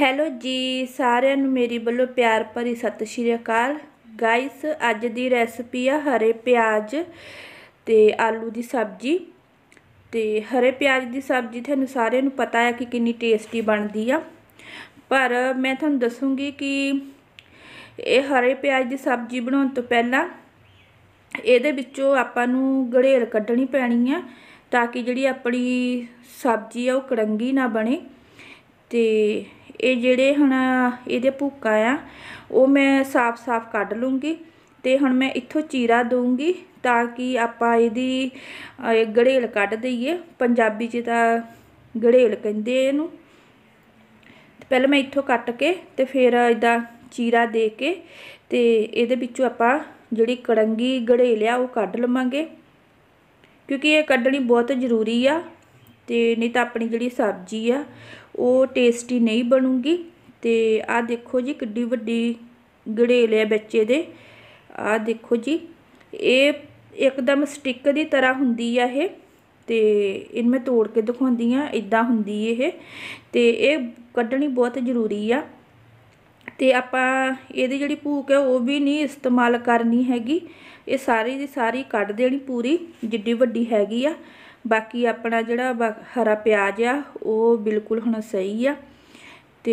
hello ਜੀ ਸਾਰਿਆਂ ਨੂੰ ਮੇਰੀ ਵੱਲੋਂ ਪਿਆਰ ਭਰੀ ਸਤਿ ਸ਼੍ਰੀ ਅਕਾਲ ਗਾਇਸ ਅੱਜ ਦੀ ਰੈਸਪੀ ਆ ਹਰੇ ਪਿਆਜ਼ ਤੇ ਆਲੂ ਦੀ ਸਬਜ਼ੀ ਤੇ ਹਰੇ ਪਿਆਜ਼ ਦੀ ਸਬਜ਼ੀ ਤੁਹਾਨੂੰ ਸਾਰਿਆਂ ਨੂੰ ਪਤਾ ਹੈ ਕਿ ਕਿੰਨੀ ਟੇਸਟੀ ਬਣਦੀ ਆ ਪਰ ਮੈਂ ਤੁਹਾਨੂੰ ਦੱਸੂਗੀ ਕਿ ਇਹ ਹਰੇ ਪਿਆਜ਼ ਦੀ ਸਬਜ਼ੀ ਬਣਾਉਣ ਤੋਂ ਪਹਿਲਾਂ ਇਹਦੇ ਵਿੱਚੋਂ ਆਪਾਂ ਨੂੰ ਗੜੇਲ ਕੱਢਣੀ ਪੈਣੀ ਆ ਤਾਂ ਕਿ ਜਿਹੜੀ ਆਪਣੀ ਸਬਜ਼ੀ ਆ ਉਹ ਕੜੰਗੀ ਨਾ ਬਣੇ ਤੇ ਇਹ ਜਿਹੜੇ ਹੁਣ ਇਹਦੇ ਭੁੱਕਾ ਆ ਉਹ ਮੈਂ ਸਾਫ਼-ਸਾਫ਼ ਕੱਢ ਲੂੰਗੀ ਤੇ ਹੁਣ ਮੈਂ ਇੱਥੋਂ ਚੀਰਾ ਦੂੰਗੀ ਤਾਂ ਕਿ ਆਪਾਂ ਇਹਦੀ ਗੜੇਲ ਕੱਢ ਦਈਏ ਪੰਜਾਬੀ 'ਚ ਤਾਂ ਗੜੇਲ ਕਹਿੰਦੇ ਇਹਨੂੰ ਪਹਿਲਾਂ ਮੈਂ ਇੱਥੋਂ ਕੱਟ ਕੇ ਤੇ ਫਿਰ ਇਦਾਂ ਚੀਰਾ ਦੇ ਕੇ ਤੇ ਇਹਦੇ ਵਿੱਚੋਂ ਆਪਾਂ ਜਿਹੜੀ ਕੜੰਗੀ ਗੜੇਲ ਆ ਉਹ ਕੱਢ ਲਵਾਂਗੇ ਕਿਉਂਕਿ ਇਹ ਕੱਢਣੀ ਬਹੁਤ ਜ਼ਰੂਰੀ ਆ ਤੇ ਨਹੀਂ ਤਾਂ ਆਪਣੀ ਜਿਹੜੀ ਸਬਜ਼ੀ ਆ ਉਹ ਟੇਸਟੀ ਨਹੀਂ ਬਣੂਗੀ ਤੇ ਆਹ ਦੇਖੋ ਜੀ ਕਿੱਡੀ ਵੱਡੀ ਗੜੇਲ ਆ ਬੱਚੇ ਦੇ ਆਹ ਦੇਖੋ ਜੀ ਇਹ ਇੱਕਦਮ ਸਟਿੱਕ ਦੀ ਤਰ੍ਹਾਂ ਹੁੰਦੀ ਆ ਇਹ ਤੇ ਇਹਨ ਮੈਂ ਤੋੜ ਕੇ ਦਿਖਾਉਂਦੀ ਆ ਇਦਾਂ ਹੁੰਦੀ ਇਹ ਤੇ ਇਹ ਕੱਢਣੀ ਬਹੁਤ ਜ਼ਰੂਰੀ ਆ ਤੇ ਆਪਾਂ ਇਹਦੀ ਜਿਹੜੀ ਭੂਕ ਹੈ ਉਹ ਵੀ ਨਹੀਂ ਇਸਤੇਮਾਲ ਕਰਨੀ ਹੈਗੀ ਇਹ ਸਾਰੀ ਦੀ ਸਾਰੀ ਕੱਢ ਦੇਣੀ ਪੂਰੀ ਜਿੱਡੀ ਵੱਡੀ ਹੈਗੀ ਆ ਬਾਕੀ ਆਪਣਾ ਜਿਹੜਾ ਹਰਾ ਪਿਆਜ਼ ਆ ਉਹ ਬਿਲਕੁਲ ਹੁਣ ਸਹੀ ਆ ਤੇ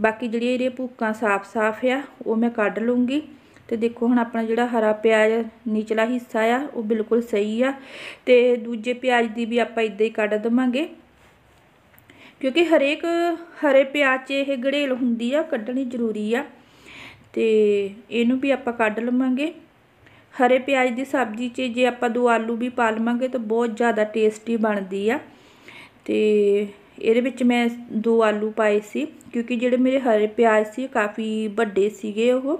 ਬਾਕੀ ਜਿਹੜੀ ਇਹਦੇ ਭੁੱਕਾਂ ਸਾਫ਼-ਸਾਫ਼ ਆ ਉਹ ਮੈਂ ਕੱਢ ਲੂੰਗੀ ਤੇ ਦੇਖੋ ਹੁਣ ਆਪਣਾ ਜਿਹੜਾ ਹਰਾ ਪਿਆਜ਼ ਨੀਚਲਾ ਹਿੱਸਾ ਆ ਉਹ ਬਿਲਕੁਲ ਸਹੀ ਆ ਤੇ ਦੂਜੇ ਪਿਆਜ਼ ਦੀ ਵੀ ਆਪਾਂ ਇਦਾਂ ਹੀ ਕੱਢ ਦਵਾਂਗੇ ਕਿਉਂਕਿ ਹਰੇਕ ਹਰੇ ਪਿਆਜ਼ 'ਚ ਇਹ ਗੜੇਲ ਹੁੰਦੀ ਆ ਕੱਢਣੀ ਜ਼ਰੂਰੀ ਆ ਤੇ ਇਹਨੂੰ ਵੀ ਆਪਾਂ ਕੱਢ ਲਵਾਂਗੇ ਹਰੇ ਪਿਆਜ਼ ਦੀ ਸਬਜ਼ੀ 'ਚ ਜੇ ਆਪਾਂ ਦੋ ਆਲੂ ਵੀ ਪਾ ਲਵਾਂਗੇ ਤਾਂ ਬਹੁਤ ਜ਼ਿਆਦਾ ਟੇਸਟੀ ਬਣਦੀ ਆ ਤੇ ਇਹਦੇ ਵਿੱਚ ਮੈਂ ਦੋ ਆਲੂ ਪਾਏ ਸੀ ਕਿਉਂਕਿ ਜਿਹੜੇ ਮੇਰੇ ਹਰੇ ਪਿਆਜ਼ ਸੀ ਕਾਫੀ ਵੱਡੇ ਸੀਗੇ ਉਹ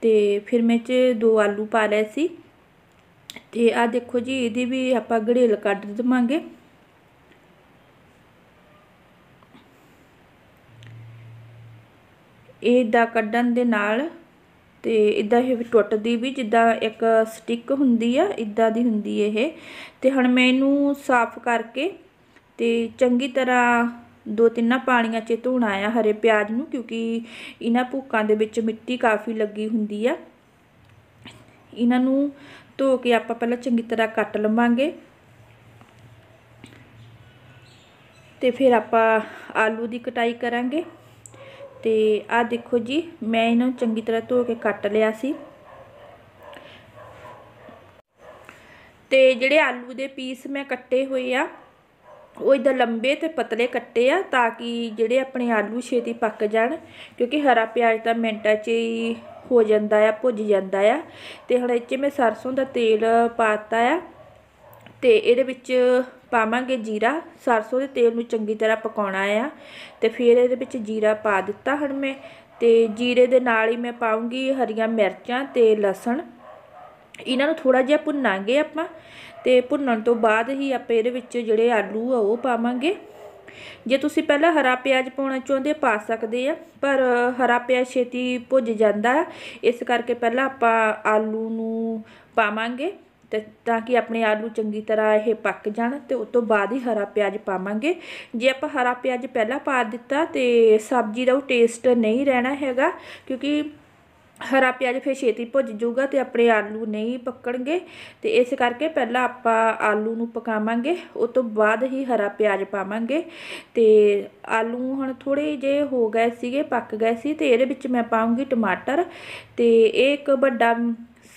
ਤੇ ਫਿਰ ਮੈਂ ਚ ਦੋ ਆਲੂ ਪਾ ਲਏ ਸੀ ਤੇ ਆ ਦੇਖੋ ਜੀ ਇਹਦੀ ਵੀ ਆਪਾਂ ਗੜੇਲ ਕੱਢ ਦਵਾਂਗੇ ਇਹ ਦਾ ਕੱਢਣ ਦੇ ਨਾਲ ਤੇ ਇਦਾਂ ਇਹ ਟੁੱਟਦੀ ਵੀ ਜਿੱਦਾਂ ਇੱਕ ਸਟਿਕ ਹੁੰਦੀ ਆ ਇਦਾਂ ਦੀ ਹੁੰਦੀ ਇਹ ਤੇ ਹੁਣ ਮੈਂ ਇਹਨੂੰ ਸਾਫ਼ ਕਰਕੇ ਤੇ ਚੰਗੀ ਤਰ੍ਹਾਂ ਦੋ ਤਿੰਨਾਂ ਪਾਣੀਆਂ 'ਚ ਧੋਣਾ ਆ ਹਰੇ ਪਿਆਜ਼ ਨੂੰ ਕਿਉਂਕਿ ਇਹਨਾਂ ਭੂਕਾਂ ਦੇ ਵਿੱਚ ਮਿੱਟੀ ਕਾਫੀ ਲੱਗੀ ਹੁੰਦੀ ਆ ਇਹਨਾਂ ਨੂੰ ਧੋ ਕੇ ਆਪਾਂ ਪਹਿਲਾਂ ਚੰਗੀ ਤਰ੍ਹਾਂ ਕੱਟ ਲਵਾਂਗੇ ਤੇ ਫਿਰ ਆਪਾਂ ਆਲੂ ਦੀ ਕਟਾਈ ਕਰਾਂਗੇ ਤੇ ਆ ਦੇਖੋ ਜੀ ਮੈਂ ਇਹਨਾਂ ਚੰਗੀ ਤਰ੍ਹਾਂ ਧੋ ਕੇ ਕੱਟ ਲਿਆ ਸੀ ਤੇ ਜਿਹੜੇ ਆਲੂ ਦੇ ਪੀਸ ਮੈਂ ਕੱਟੇ ਹੋਏ ਆ ਉਹ ਇਦਾਂ ਲੰਬੇ ਤੇ ਪਤਲੇ ਕੱਟੇ ਆ ਤਾਂ ਕਿ ਜਿਹੜੇ ਆਪਣੇ ਆਲੂ ਛੇਤੀ ਪੱਕ ਜਾਣ ਕਿਉਂਕਿ ਹਰਾ ਪਿਆਜ਼ ਤਾਂ ਮਿੰਟਾਂ 'ਚ ਹੀ ਹੋ ਜਾਂਦਾ ਆ ਭੁੱਜ ਜਾਂਦਾ ਆ ਤੇ ਹੁਣ ਇੱਥੇ ਮੈਂ ਸਰਸੋਂ ਦਾ ਤੇਲ ਪਾਤਾ ਆ ਤੇ ਇਹਦੇ ਵਿੱਚ ਪਾਵਾਂਗੇ ਜੀਰਾ ਸਰਸੋਂ ਦੇ ਤੇਲ ਨੂੰ ਚੰਗੀ ਤਰ੍ਹਾਂ ਪਕਾਉਣਾ ਆ ਤੇ ਫਿਰ ਇਹਦੇ ਵਿੱਚ ਜੀਰਾ ਪਾ ਦਿੱਤਾ ਹੁਣ ਮੈਂ ਤੇ ਜੀਰੇ ਦੇ ਨਾਲ ਹੀ ਮੈਂ ਪਾਉਂਗੀ ਹਰੀਆਂ ਮਿਰਚਾਂ ਤੇ ਲਸਣ ਇਹਨਾਂ ਨੂੰ ਥੋੜਾ ਜਿਹਾ ਭੁੰਨਾਂਗੇ ਆਪਾਂ ਤੇ ਭੁੰਨਣ ਤੋਂ ਬਾਅਦ ਹੀ ਆਪਾਂ ਇਹਦੇ ਵਿੱਚ ਜਿਹੜੇ ਆਲੂ ਆ ਉਹ ਪਾਵਾਂਗੇ ਜੇ ਤੁਸੀਂ ਪਹਿਲਾਂ ਹਰਾ ਪਿਆਜ਼ ਪਾਉਣਾ ਚਾਹੁੰਦੇ ਪਾ ਸਕਦੇ ਆ ਪਰ ਹਰਾ ਪਿਆਜ਼ ਛੇਤੀ ਭੁੱਜ ਜਾਂਦਾ ਇਸ ਕਰਕੇ ਪਹਿਲਾਂ ਆਪਾਂ ਆਲੂ ਨੂੰ ਪਾਵਾਂਗੇ ਤਾਂ ਕਿ ਆਪਣੇ ਆਲੂ ਚੰਗੀ ਤਰ੍ਹਾਂ ਇਹ ਪੱਕ ਜਾਣ ਤੇ ਉਸ ਤੋਂ ਬਾਅਦ ਹੀ ਹਰਾ ਪਿਆਜ਼ ਪਾਵਾਂਗੇ ਜੇ ਆਪਾਂ ਹਰਾ ਪਿਆਜ਼ ਪਹਿਲਾਂ ਪਾ ਦਿੱਤਾ ਤੇ ਸਬਜ਼ੀ ਦਾ ਉਹ ਟੇਸਟ ਨਹੀਂ ਰਹਿਣਾ ਹੈਗਾ ਕਿਉਂਕਿ ਹਰਾ ਪਿਆਜ਼ ਫਿਰ ਛੇਤੀ ਭੁੱਜ ਜਾਊਗਾ ਤੇ ਆਪਣੇ ਆਲੂ ਨਹੀਂ ਪੱਕਣਗੇ ਤੇ ਇਸ ਕਰਕੇ ਪਹਿਲਾਂ ਆਪਾਂ ਆਲੂ ਨੂੰ ਪਕਾਵਾਂਗੇ ਉਸ ਤੋਂ ਬਾਅਦ ਹੀ ਹਰਾ ਪਿਆਜ਼ ਪਾਵਾਂਗੇ ਤੇ ਆਲੂ ਹੁਣ ਥੋੜੇ ਜੇ ਹੋ ਗਏ ਸੀਗੇ ਪੱਕ ਗਏ ਸੀ ਤੇ ਇਹਦੇ ਵਿੱਚ ਮੈਂ ਪਾਉਂਗੀ ਟਮਾਟਰ ਤੇ ਇਹ ਇੱਕ ਵੱਡਾ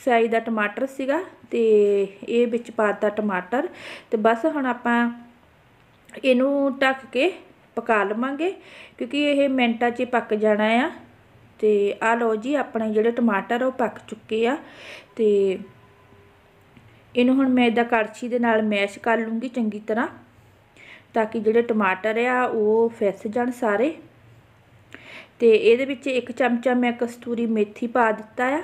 ਸਾਈ ਦਾ ਟਮਾਟਰ ਸੀਗਾ ਤੇ ਇਹ ਵਿੱਚ ਪਾਤਾ ਟਮਾਟਰ ਤੇ ਬਸ ਹੁਣ ਆਪਾਂ ਇਹਨੂੰ ਢੱਕ ਕੇ ਪਕਾ ਲਵਾਂਗੇ ਕਿਉਂਕਿ ਇਹ ਮਿੰਟਾਂ 'ਚ ਪੱਕ ਜਾਣਾ ਆ ਤੇ ਆ ਲਓ ਜੀ ਆਪਣੇ ਜਿਹੜੇ ਟਮਾਟਰ ਉਹ ਪੱਕ ਚੁੱਕੇ ਆ ਤੇ ਇਹਨੂੰ ਹੁਣ ਮੈਂ ਇਹਦਾ ਕੜਛੀ ਦੇ ਨਾਲ ਮੈਸ਼ ਕਰ ਲੂੰਗੀ ਚੰਗੀ ਤਰ੍ਹਾਂ ਤਾਂ ਕਿ ਜਿਹੜੇ ਟਮਾਟਰ ਆ ਉਹ ਫਿਸ ਜਾਣ ਸਾਰੇ ਤੇ ਇਹਦੇ ਵਿੱਚ ਇੱਕ ਚਮਚਾ ਮੈਂ ਕਸਤੂਰੀ ਮੇਥੀ ਪਾ ਦਿੱਤਾ ਆ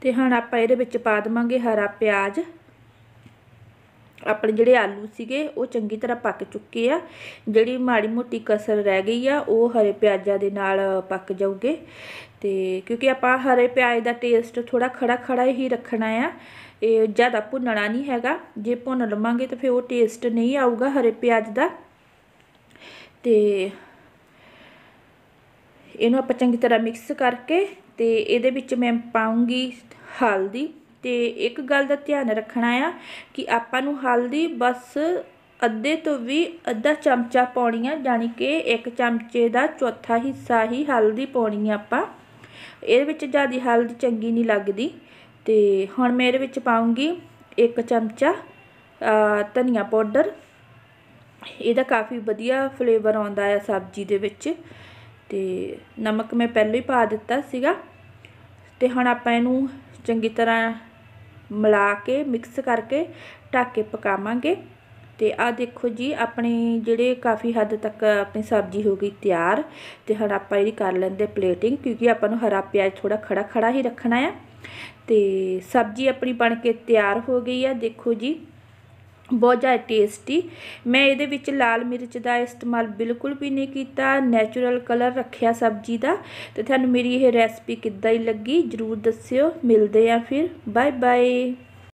ਤੇ ਹੁਣ ਆਪਾਂ ਇਹਦੇ ਵਿੱਚ ਪਾ ਦਵਾਂਗੇ ਹਰਾ ਪਿਆਜ਼ ਆਪਣੇ ਜਿਹੜੇ ਆਲੂ ਸੀਗੇ ਉਹ ਚੰਗੀ ਤਰ੍ਹਾਂ ਪੱਕ ਚੁੱਕੇ ਆ ਜਿਹੜੀ ਮਾੜੀ ਮੋਟੀ ਕਸਰ ਰਹਿ ਗਈ ਆ ਉਹ ਹਰੇ ਪਿਆਜ਼ਾਂ ਦੇ ਨਾਲ ਪੱਕ ਜਾਊਗੇ ਤੇ ਕਿਉਂਕਿ ਆਪਾਂ ਹਰੇ ਪਿਆਜ਼ ਦਾ ਟੇਸਟ ਥੋੜਾ ਖੜਾ ਖੜਾ ਹੀ ਰੱਖਣਾ ਆ ਇਹ ਜ਼ਿਆਦਾ ਭੁੰਨਣਾ ਨਹੀਂ ਹੈਗਾ ਜੇ ਭੁੰਨ ਲਵਾਂਗੇ ਤਾਂ ਫਿਰ ਉਹ ਟੇਸਟ ਨਹੀਂ ਆਊਗਾ ਹਰੇ ਪਿਆਜ਼ ਦਾ ਤੇ ਇਹਨੂੰ ਆਪਾਂ ਚੰਗੀ ਤਰ੍ਹਾਂ ਮਿਕਸ ਕਰਕੇ ਤੇ ਇਹਦੇ ਵਿੱਚ ਮੈਂ ਪਾਉਂਗੀ ਹਲਦੀ ਤੇ ਇੱਕ ਗੱਲ ਦਾ ਧਿਆਨ ਰੱਖਣਾ ਆ ਕਿ ਆਪਾਂ ਨੂੰ ਹਲਦੀ ਬਸ ਅੱਧੇ ਤੋਂ ਵੀ ਅੱਧਾ ਚਮਚਾ ਪਾਉਣੀ ਆ ਜਾਨੀ ਕਿ ਇੱਕ ਚਮਚੇ ਦਾ ਚੌਥਾ ਹਿੱਸਾ ਹੀ ਹਲਦੀ ਪਾਉਣੀ ਆ ਆਪਾਂ ਇਹਦੇ ਵਿੱਚ ਜਿਆਦਾ ਹਲਦੀ ਚੰਗੀ ਨਹੀਂ ਲੱਗਦੀ ਤੇ ਹੁਣ ਮੈਂ ਇਹਦੇ ਵਿੱਚ ਪਾਉਂਗੀ ਇੱਕ ਚਮਚਾ ਧਨੀਆ ਪਾਊਡਰ ਇਹਦਾ ਕਾਫੀ ਵਧੀਆ ਫਲੇਵਰ ਆਉਂਦਾ ਆ ਸਬਜ਼ੀ ਦੇ ਵਿੱਚ ਤੇ ਨਮਕ ਮੈਂ ਪਹਿਲਾਂ ਹੀ ਪਾ ਦਿੱਤਾ ਸੀਗਾ ਤੇ ਹੁਣ ਆਪਾਂ ਇਹਨੂੰ ਚੰਗੀ ਤਰ੍ਹਾਂ ਮਿਲਾ ਕੇ ਮਿਕਸ ਕਰਕੇ ਢੱਕ ਕੇ ਪਕਾਵਾਂਗੇ ਤੇ ਆ ਦੇਖੋ ਜੀ ਆਪਣੀ ਜਿਹੜੇ ਕਾਫੀ ਹੱਦ ਤੱਕ ਆਪਣੀ ਸਬਜ਼ੀ ਹੋ ਗਈ ਤਿਆਰ ਤੇ ਹੁਣ ਆਪਾਂ ਇਹਦੀ ਕਰ ਲੈਂਦੇ ਪਲੇਟਿੰਗ ਕਿਉਂਕਿ ਆਪਾਂ ਨੂੰ ਹਰਾ ਪਿਆਜ਼ ਥੋੜਾ ਖੜਾ ਖੜਾ ਹੀ ਰੱਖਣਾ ਆ ਤੇ ਸਬਜ਼ੀ ਆਪਣੀ ਬਣ ਕੇ ਤਿਆਰ ਹੋ ਗਈ ਆ ਦੇਖੋ ਜੀ ਬਹੁਤ ਜ਼ਿਆਦਾ ਟੇਸਟੀ ਮੈਂ ਇਹਦੇ ਵਿੱਚ ਲਾਲ ਮਿਰਚ ਦਾ ਇਸਤੇਮਾਲ ਬਿਲਕੁਲ ਵੀ ਨਹੀਂ ਕੀਤਾ ਨੈਚੁਰਲ ਕਲਰ ਰੱਖਿਆ ਸਬਜ਼ੀ ਦਾ ਤੇ ਤੁਹਾਨੂੰ ਮੇਰੀ ਇਹ ਰੈਸਪੀ ਕਿੱਦਾਂ ਹੀ ਲੱਗੀ ਜਰੂਰ ਦੱਸਿਓ ਮਿਲਦੇ ਆ ਫਿਰ ਬਾਏ ਬਾਏ